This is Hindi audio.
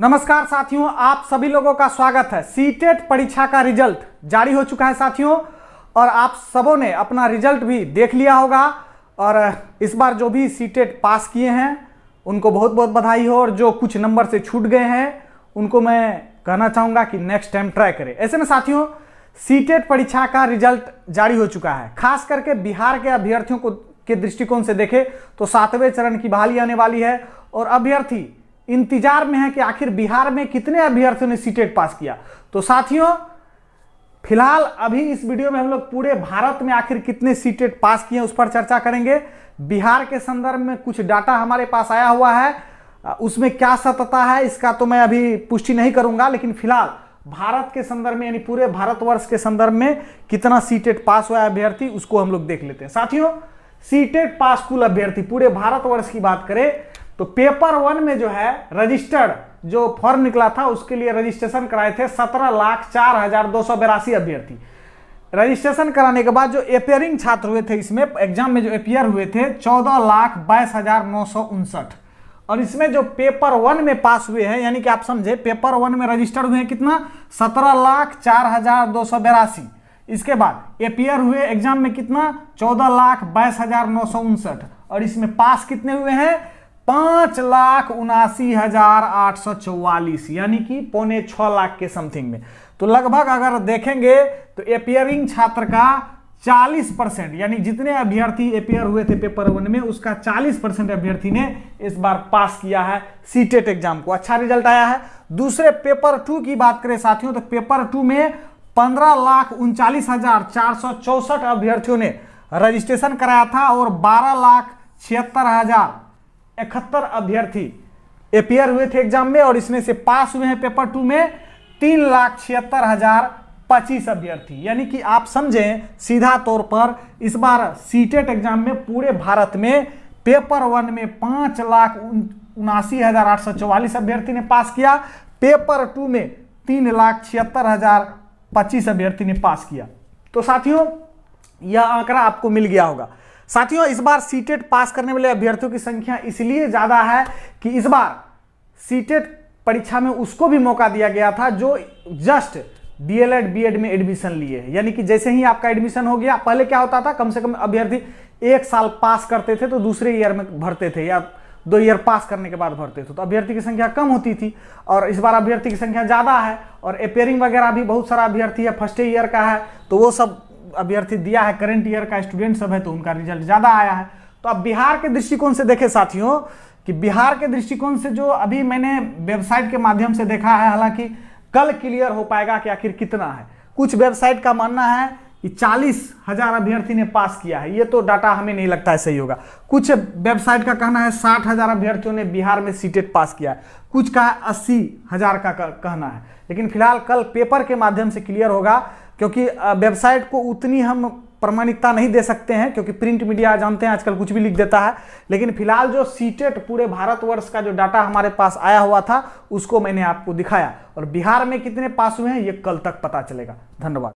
नमस्कार साथियों आप सभी लोगों का स्वागत है सीटेट e परीक्षा का रिजल्ट जारी हो चुका है साथियों और आप सबों ने अपना रिजल्ट भी देख लिया होगा और इस बार जो भी सीटेट e पास किए हैं उनको बहुत बहुत बधाई हो और जो कुछ नंबर से छूट गए हैं उनको मैं कहना चाहूँगा कि नेक्स्ट टाइम ट्राई करें ऐसे में साथियों सीटेट e परीक्षा का रिजल्ट जारी हो चुका है खास करके बिहार के अभ्यर्थियों को के दृष्टिकोण से देखें तो सातवें चरण की बहाली आने वाली है और अभ्यर्थी इंतजार में है कि आखिर बिहार में कितने अभ्यर्थियों ने सीटेट पास किया तो साथियों फिलहाल अभी इस वीडियो में हम लोग पूरे भारत में आखिर कितने सीटेट पास किए उस पर चर्चा करेंगे बिहार के संदर्भ में कुछ डाटा हमारे पास आया हुआ है उसमें क्या सतता है इसका तो मैं अभी पुष्टि नहीं करूंगा लेकिन फिलहाल भारत के संदर्भ में यानी पूरे भारतवर्ष के संदर्भ में कितना सीटेट पास हुआ है अभ्यर्थी उसको हम लोग देख लेते हैं साथियों सीटेट पास कुल अभ्यर्थी पूरे भारतवर्ष की बात करें तो पेपर वन में जो है रजिस्टर्ड जो फॉर्म निकला था उसके लिए रजिस्ट्रेशन कराए थे सत्रह लाख चार हजार दो सौ बेरासी अभ्यर्थी रजिस्ट्रेशन कराने के बाद जो अपेयरिंग छात्र हुए थे इसमें एग्जाम में जो अपेयर हुए थे चौदह लाख बाईस हजार नौ सौ उनसठ और इसमें जो पेपर वन में पास हुए हैं यानी कि आप समझे पेपर वन में रजिस्टर्ड हुए हैं कितना सत्रह लाख चार हजार दो सौ बेरासी इसके बाद अपेयर हुए एग्जाम में कितना चौदह लाख बाईस हजार नौ सौ उनसठ और इसमें पास कितने हुए हैं पांच लाख उनासी हजार आठ सौ चौवालीस यानी कि पौने छ लाख के समथिंग में तो लगभग अगर देखेंगे तो एपियरिंग छात्र का 40 परसेंट यानी जितने अभ्यर्थी अपियर हुए थे पेपर वन में उसका 40 परसेंट अभ्यर्थी ने इस बार पास किया है सीटेट एग्जाम e को अच्छा रिजल्ट आया है दूसरे पेपर टू की बात करें साथियों तो पेपर टू में पंद्रह लाख उनचालीस हजार चार सौ चौसठ अभ्यर्थियों ने रजिस्ट्रेशन कराया था और बारह लाख छिहत्तर हजार इकहत्तर अभ्यर्थी अपियर हुए थे एग्जाम में और इसमें से पास हुए हैं पेपर टू में तीन लाख छिहत्तर हजार पच्चीस अभ्यर्थी यानी कि आप समझें सीधा तौर पर इस बार सीटेट एग्जाम e में पूरे भारत में पेपर वन में पांच लाख उनासी हजार आठ सौ चौवालीस अभ्यर्थी ने पास किया पेपर टू में तीन लाख छिहत्तर हजार पच्चीस अभ्यर्थी ने पास किया तो साथियों यह आंकड़ा आपको मिल गया होगा साथियों इस बार सीटेट e पास करने वाले अभ्यर्थियों की संख्या इसलिए ज्यादा है कि इस बार सीटेट e परीक्षा में उसको भी मौका दिया गया था जो जस्ट डीएलएड बीएड में एडमिशन लिए है यानी कि जैसे ही आपका एडमिशन हो गया पहले क्या होता था कम से कम अभ्यर्थी एक साल पास करते थे तो दूसरे ईयर में भरते थे या दो ईयर पास करने के बाद भरते थे तो अभ्यर्थी की संख्या कम होती थी और इस बार अभ्यर्थी की संख्या ज़्यादा है और अपेयरिंग वगैरह भी बहुत सारा अभ्यर्थी है फर्स्ट ईयर का है तो वो सब अभ्यर्थी दिया है करंट ईयर का स्टूडेंट सब है तो उनका रिजल्ट ज़्यादा आया है तो अब बिहार के दृष्टिकोण से देखें साथियों कि बिहार के दृष्टिकोण से जो अभी मैंने वेबसाइट के माध्यम से देखा है हालांकि कल क्लियर हो पाएगा कि आखिर कितना है कुछ वेबसाइट का मानना है चालीस हजार अभ्यर्थी ने पास किया है ये तो डाटा हमें नहीं लगता है सही होगा कुछ वेबसाइट का कहना है साठ हजार अभ्यर्थियों ने बिहार में सीटेट पास किया है कुछ का है अस्सी हजार का कहना है लेकिन फिलहाल कल पेपर के माध्यम से क्लियर होगा क्योंकि वेबसाइट को उतनी हम प्रमाणिकता नहीं दे सकते हैं क्योंकि प्रिंट मीडिया जानते हैं आजकल कुछ भी लिख देता है लेकिन फिलहाल जो सीटेट पूरे भारतवर्ष का जो डाटा हमारे पास आया हुआ था उसको मैंने आपको दिखाया और बिहार में कितने पास हुए हैं ये कल तक पता चलेगा धन्यवाद